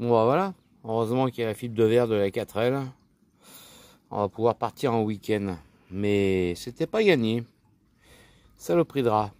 Bon, bah, voilà. Heureusement qu'il y a la fibre de verre de la 4L. On va pouvoir partir en week-end. Mais c'était pas gagné. ça le rat.